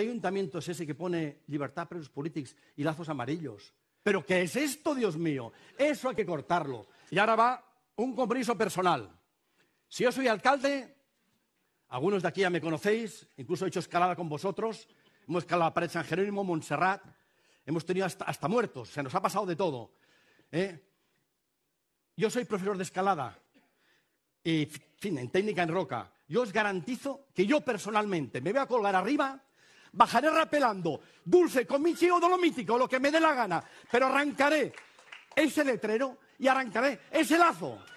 ¿Qué ayuntamiento es ese que pone libertad presos políticos y lazos amarillos? ¿Pero qué es esto, Dios mío? Eso hay que cortarlo. Y ahora va un compromiso personal. Si yo soy alcalde, algunos de aquí ya me conocéis, incluso he hecho escalada con vosotros, hemos escalado la pared San Jerónimo, Montserrat, hemos tenido hasta, muertos, se nos ha pasado de todo. ¿eh? Yo soy profesor de escalada, y, fin, en técnica en roca. Yo os garantizo que yo personalmente me voy a colgar arriba bajaré rapelando, dulce con mi o dolomítico, lo que me dé la gana, pero arrancaré ese letrero y arrancaré ese lazo.